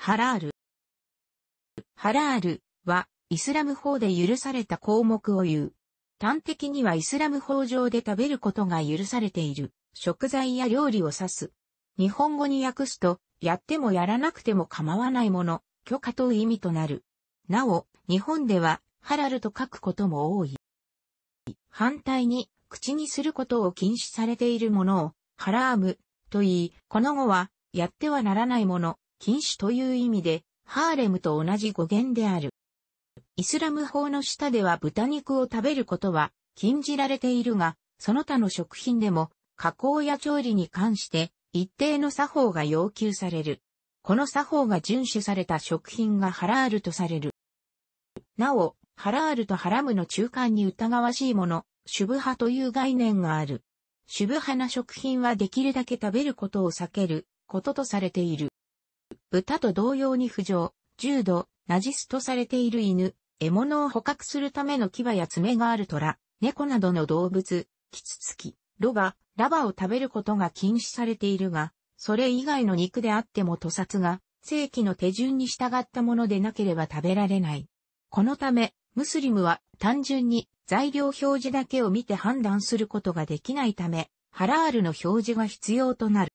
ハラール。ハラールは、イスラム法で許された項目を言う。端的にはイスラム法上で食べることが許されている食材や料理を指す。日本語に訳すと、やってもやらなくても構わないもの、許可という意味となる。なお、日本では、ハラルと書くことも多い。反対に、口にすることを禁止されているものを、ハラーム、と言い、この語は、やってはならないもの、禁止という意味で、ハーレムと同じ語源である。イスラム法の下では豚肉を食べることは禁じられているが、その他の食品でも加工や調理に関して一定の作法が要求される。この作法が遵守された食品がハラールとされる。なお、ハラールとハラムの中間に疑わしいもの、シュブ派という概念がある。シュブ派な食品はできるだけ食べることを避けることとされている。豚と同様に浮上、重度、ナジスとされている犬、獲物を捕獲するための牙や爪がある虎、猫などの動物、キツツキ、ロバ、ラバを食べることが禁止されているが、それ以外の肉であっても屠殺が、正規の手順に従ったものでなければ食べられない。このため、ムスリムは単純に材料表示だけを見て判断することができないため、ハラールの表示が必要となる。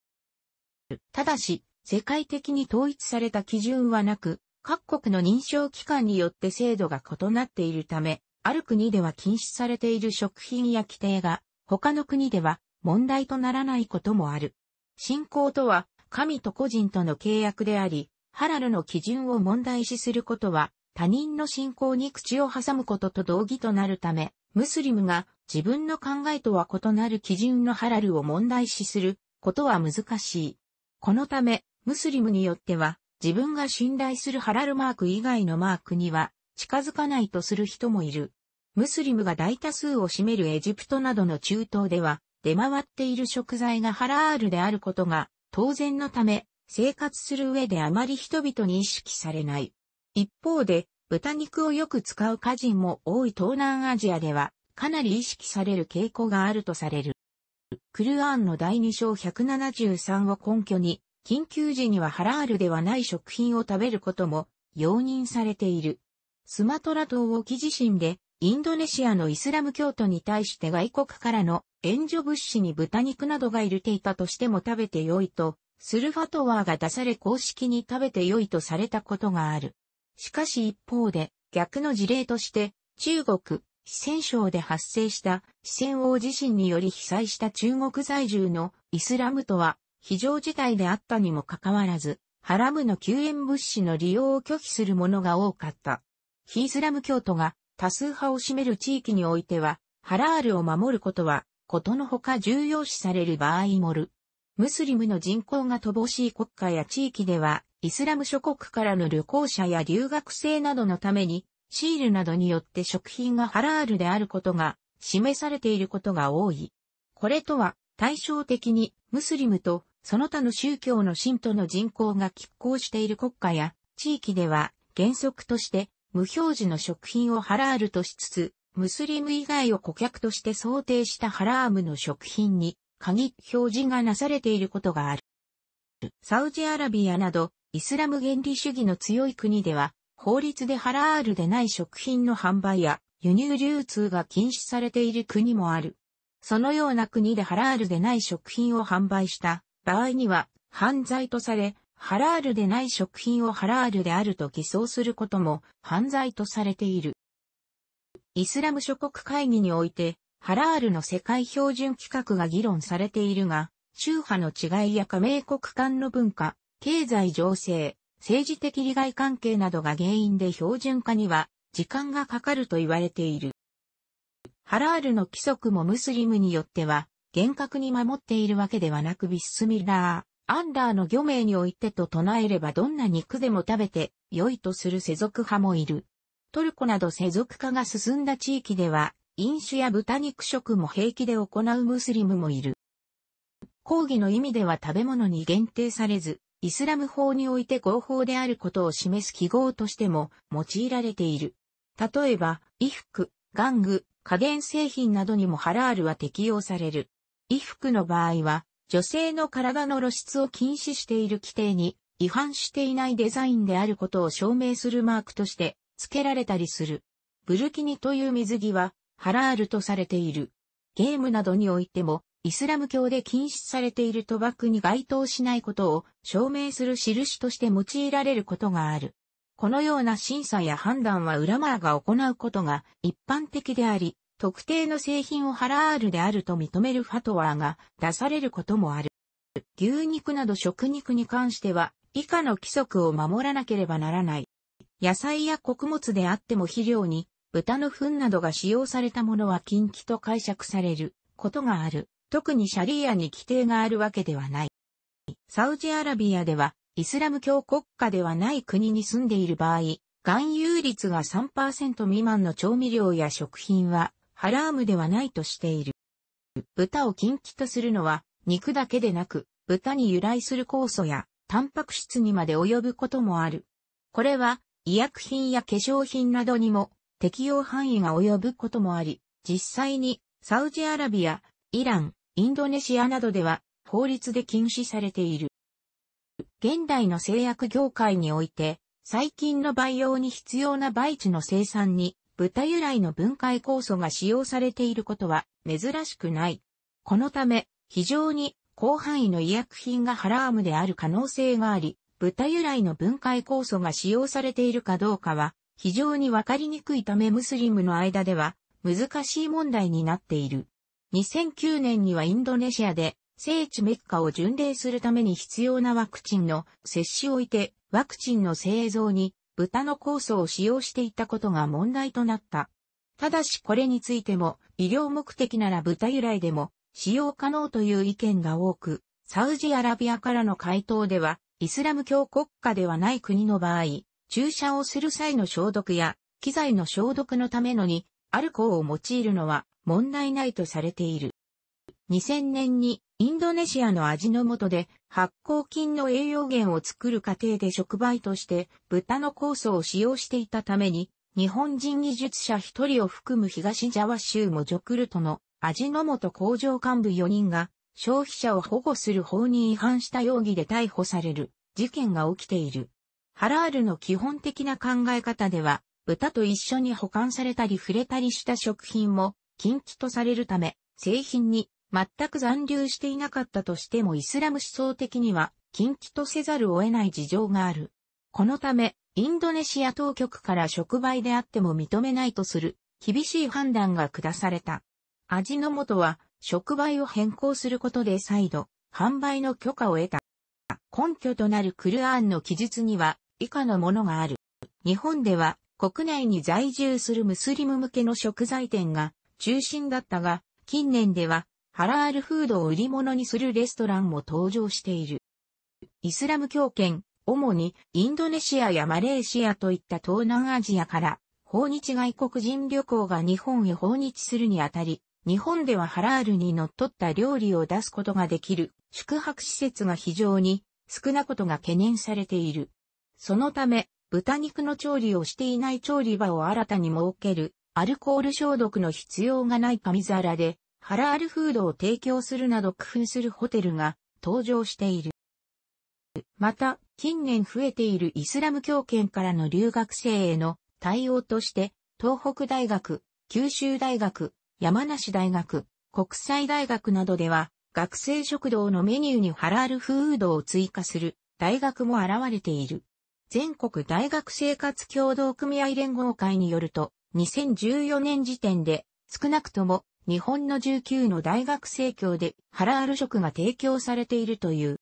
ただし、世界的に統一された基準はなく、各国の認証機関によって制度が異なっているため、ある国では禁止されている食品や規定が、他の国では問題とならないこともある。信仰とは、神と個人との契約であり、ハラルの基準を問題視することは、他人の信仰に口を挟むことと同義となるため、ムスリムが自分の考えとは異なる基準のハラルを問題視することは難しい。このため、ムスリムによっては、自分が信頼するハラルマーク以外のマークには、近づかないとする人もいる。ムスリムが大多数を占めるエジプトなどの中東では、出回っている食材がハラールであることが、当然のため、生活する上であまり人々に意識されない。一方で、豚肉をよく使う家人も多い東南アジアでは、かなり意識される傾向があるとされる。クルアンの第2章173を根拠に、緊急時にはハラールではない食品を食べることも容認されている。スマトラ島沖地震で、インドネシアのイスラム教徒に対して外国からの援助物資に豚肉などが入れていたとしても食べてよいと、スルファトワーが出され公式に食べてよいとされたことがある。しかし一方で、逆の事例として、中国、四川省で発生した四川王地震により被災した中国在住のイスラムとは非常事態であったにもかかわらず、ハラムの救援物資の利用を拒否する者が多かった。ヒースラム教徒が多数派を占める地域においては、ハラールを守ることは、ことのほか重要視される場合もる。ムスリムの人口が乏しい国家や地域では、イスラム諸国からの旅行者や留学生などのために、シールなどによって食品がハラールであることが示されていることが多い。これとは対照的にムスリムとその他の宗教の信徒の人口が拮抗している国家や地域では原則として無表示の食品をハラールとしつつ、ムスリム以外を顧客として想定したハラームの食品に鍵表示がなされていることがある。サウジアラビアなどイスラム原理主義の強い国では法律でハラールでない食品の販売や輸入流通が禁止されている国もある。そのような国でハラールでない食品を販売した場合には犯罪とされ、ハラールでない食品をハラールであると偽装することも犯罪とされている。イスラム諸国会議において、ハラールの世界標準規格が議論されているが、宗派の違いや加盟国間の文化、経済情勢、政治的利害関係などが原因で標準化には時間がかかると言われている。ハラールの規則もムスリムによっては厳格に守っているわけではなくビスミラー、アンダーの魚名においてと唱えればどんな肉でも食べて良いとする世俗派もいる。トルコなど世俗化が進んだ地域では、飲酒や豚肉食も平気で行うムスリムもいる。抗議の意味では食べ物に限定されず、イスラム法において合法であることを示す記号としても用いられている。例えば、衣服、玩具、家電製品などにもハラールは適用される。衣服の場合は、女性の体の露出を禁止している規定に違反していないデザインであることを証明するマークとして付けられたりする。ブルキニという水着はハラールとされている。ゲームなどにおいてもイスラム教で禁止されている賭博に該当しないことを証明する印として用いられることがある。このような審査や判断は裏マーが行うことが一般的であり、特定の製品をハラールであると認めるファトワーが出されることもある。牛肉など食肉に関しては、以下の規則を守らなければならない。野菜や穀物であっても肥料に、豚の糞などが使用されたものは禁忌と解釈されることがある。特にシャリアに規定があるわけではない。サウジアラビアでは、イスラム教国家ではない国に住んでいる場合、含有率が3%未満の調味料や食品はハラームではないとしている。豚を禁忌とするのは、肉だけでなく、豚に由来する酵素や、タンパク質にまで及ぶこともある。これは、医薬品や化粧品などにも、適用範囲が及ぶこともあり、実際に、サウジアラビア、イラン、インドネシアなどでは、法律で禁止されている。現代の製薬業界において、最近の培養に必要な培地の生産に豚由来の分解酵素が使用されていることは珍しくない。このため、非常に広範囲の医薬品がハラームである可能性があり、豚由来の分解酵素が使用されているかどうかは非常にわかりにくいためムスリムの間では難しい問題になっている。2009年にはインドネシアで聖地メッカを巡礼するために必要なワクチンの接種を置いてワクチンの製造に豚の酵素を使用していたことが問題となった。ただしこれについても、医療目的なら豚由来でも使用可能という意見が多く、サウジアラビアからの回答では、イスラム教国家ではない国の場合、注射をする際の消毒や、機材の消毒のためのに、アルコーを用いるのは問題ないとされている。2000年にインドネシアの味の素で発酵菌の栄養源を作る過程で触媒として豚の酵素を使用していたために、日本人技術者一人を含む東ジャワ州モジョクルトの味の素工場幹部4人が消費者を保護する法に違反した容疑で逮捕される事件が起きている。ハラールの基本的な考え方では、豚と一緒に保管されたり触れたりした食品も禁忌とされるため、製品に全く残留していなかったとしてもイスラム思想的には禁忌とせざるを得ない事情がある。このため、インドネシア当局から触媒であっても認めないとする厳しい判断が下された。味の素は触媒を変更することで再度販売の許可を得た。根拠となるクルアーンの記述には以下のものがある。日本では国内に在住するムスリム向けの食材店が中心だったが、近年ではハラールフードを売り物にするレストランも登場している。イスラム教圏、主にインドネシアやマレーシアといった東南アジアから訪日外国人旅行が日本へ訪日するにあたり、日本ではハラールにのっとった料理を出すことができる宿泊施設が非常に少なことが懸念されている。そのため、豚肉の調理をしていない調理場を新たに設けるアルコール消毒の必要がない紙皿でハラールフードを提供するなど工夫するホテルが登場している。また、近年増えているイスラム教圏からの留学生への対応として、東北大学、九州大学、山梨大学、国際大学などでは、学生食堂のメニューにハラールフードを追加する大学も現れている。全国大学生活協同組合連合会によると、2014年時点で少なくとも日本の19の大学生協でハラール食が提供されているという。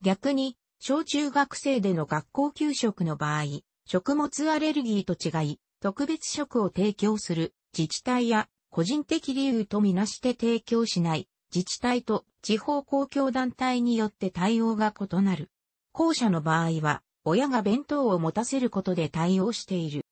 逆に、小中学生での学校給食の場合、食物アレルギーと違い、特別食を提供する自治体や個人的理由とみなして提供しない自治体と地方公共団体によって対応が異なる。校舎の場合は、親が弁当を持たせることで対応している。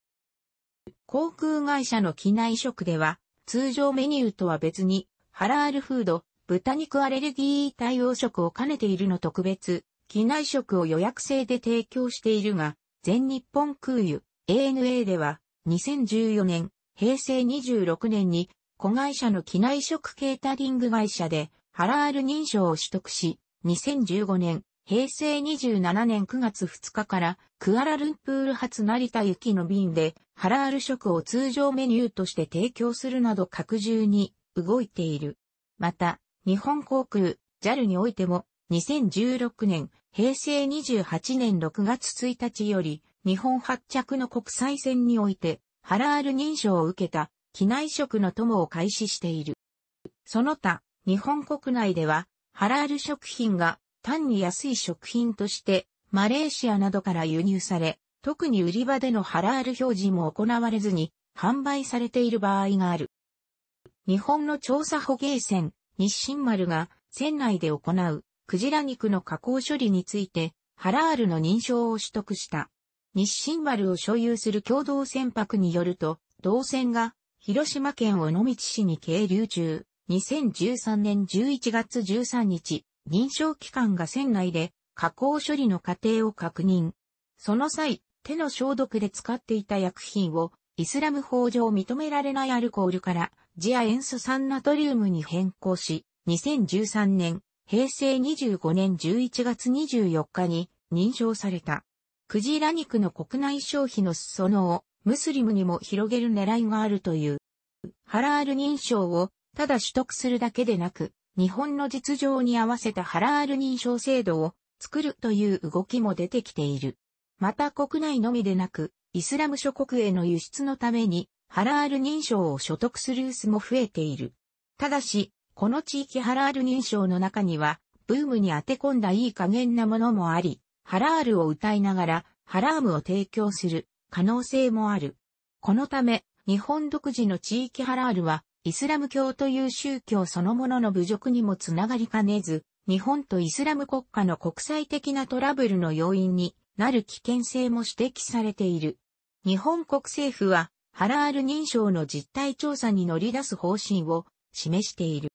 航空会社の機内食では、通常メニューとは別に、ハラールフード、豚肉アレルギー対応食を兼ねているの特別、機内食を予約制で提供しているが、全日本空輸 ANA では、2014年、平成26年に、子会社の機内食ケータリング会社で、ハラール認証を取得し、2015年、平成27年9月2日からクアラルンプール発成田行きの便でハラール食を通常メニューとして提供するなど拡充に動いている。また、日本航空 JAL においても2016年平成28年6月1日より日本発着の国際線においてハラール認証を受けた機内食の友を開始している。その他、日本国内ではハラール食品が単に安い食品として、マレーシアなどから輸入され、特に売り場でのハラール表示も行われずに販売されている場合がある。日本の調査捕鯨船、日清丸が船内で行うクジラ肉の加工処理についてハラールの認証を取得した。日清丸を所有する共同船舶によると、同船が広島県尾道市に係留中、2013年11月13日、認証機関が船内で加工処理の過程を確認。その際、手の消毒で使っていた薬品をイスラム法上認められないアルコールから次亜塩素酸ナトリウムに変更し、2013年、平成25年11月24日に認証された。クジラ肉の国内消費の裾野をムスリムにも広げる狙いがあるという。ハラール認証をただ取得するだけでなく、日本の実情に合わせたハラール認証制度を作るという動きも出てきている。また国内のみでなく、イスラム諸国への輸出のために、ハラール認証を所得する薄も増えている。ただし、この地域ハラール認証の中には、ブームに当て込んだいい加減なものもあり、ハラールを歌いながら、ハラームを提供する可能性もある。このため、日本独自の地域ハラールはイスラム教という宗教そのものの侮辱にもつながりかねず、日本とイスラム国家の国際的なトラブルの要因になる危険性も指摘されている。日本国政府は、ハラール認証の実態調査に乗り出す方針を示している。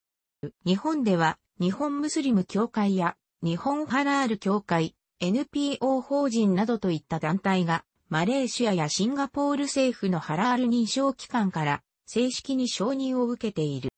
日本では、日本ムスリム協会や、日本ハラール協会、NPO 法人などといった団体が、マレーシアやシンガポール政府のハラール認証機関から正式に承認を受けている。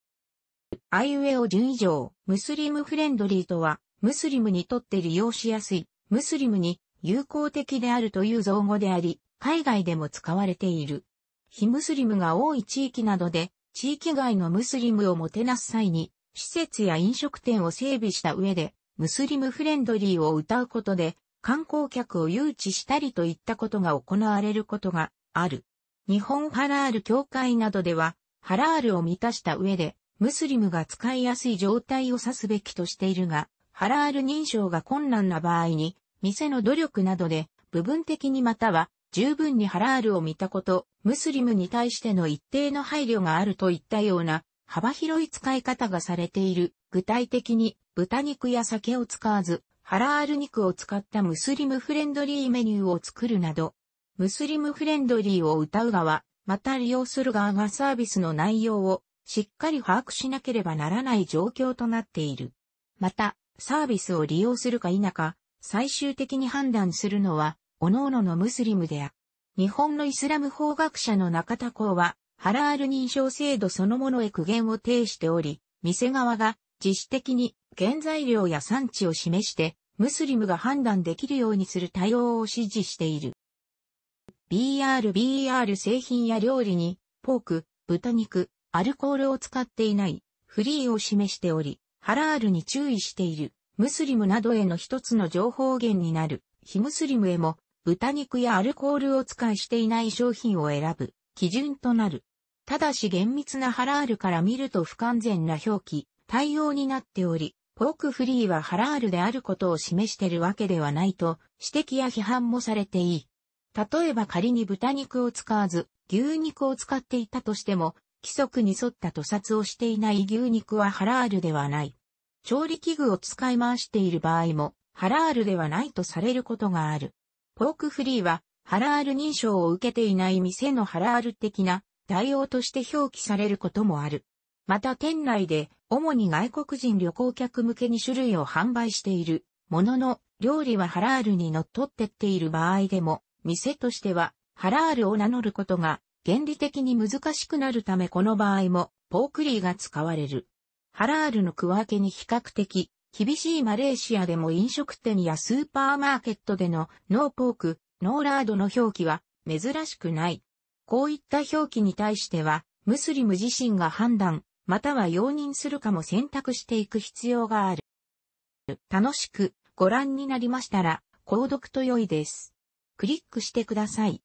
アイウェオ順以上、ムスリムフレンドリーとは、ムスリムにとって利用しやすい、ムスリムに友好的であるという造語であり、海外でも使われている。非ムスリムが多い地域などで、地域外のムスリムをもてなす際に、施設や飲食店を整備した上で、ムスリムフレンドリーを歌うことで、観光客を誘致したりといったことが行われることがある。日本ハラール協会などでは、ハラールを満たした上で、ムスリムが使いやすい状態を指すべきとしているが、ハラール認証が困難な場合に、店の努力などで、部分的にまたは、十分にハラールを見たこと、ムスリムに対しての一定の配慮があるといったような、幅広い使い方がされている。具体的に、豚肉や酒を使わず、ハラール肉を使ったムスリムフレンドリーメニューを作るなど、ムスリムフレンドリーを歌う側、また利用する側がサービスの内容をしっかり把握しなければならない状況となっている。また、サービスを利用するか否か、最終的に判断するのは、各々のムスリムである。日本のイスラム法学者の中田公は、ハラール認証制度そのものへ苦言を呈しており、店側が自主的に原材料や産地を示して、ムスリムが判断できるようにする対応を指示している。BRBR 製品や料理に、ポーク、豚肉、アルコールを使っていない、フリーを示しており、ハラールに注意している、ムスリムなどへの一つの情報源になる、非ムスリムへも、豚肉やアルコールを使いしていない商品を選ぶ、基準となる。ただし厳密なハラールから見ると不完全な表記、対応になっており、ポークフリーはハラールであることを示しているわけではないと、指摘や批判もされていい。例えば仮に豚肉を使わず、牛肉を使っていたとしても、規則に沿った屠殺をしていない牛肉はハラールではない。調理器具を使い回している場合も、ハラールではないとされることがある。ポークフリーは、ハラール認証を受けていない店のハラール的な対応として表記されることもある。また店内で、主に外国人旅行客向けに種類を販売している、ものの、料理はハラールにのっとってっている場合でも、店としては、ハラールを名乗ることが、原理的に難しくなるためこの場合も、ポークリーが使われる。ハラールの区分けに比較的、厳しいマレーシアでも飲食店やスーパーマーケットでのノーポーク、ノーラードの表記は珍しくない。こういった表記に対しては、ムスリム自身が判断、または容認するかも選択していく必要がある。楽しくご覧になりましたら、購読と良いです。クリックしてください。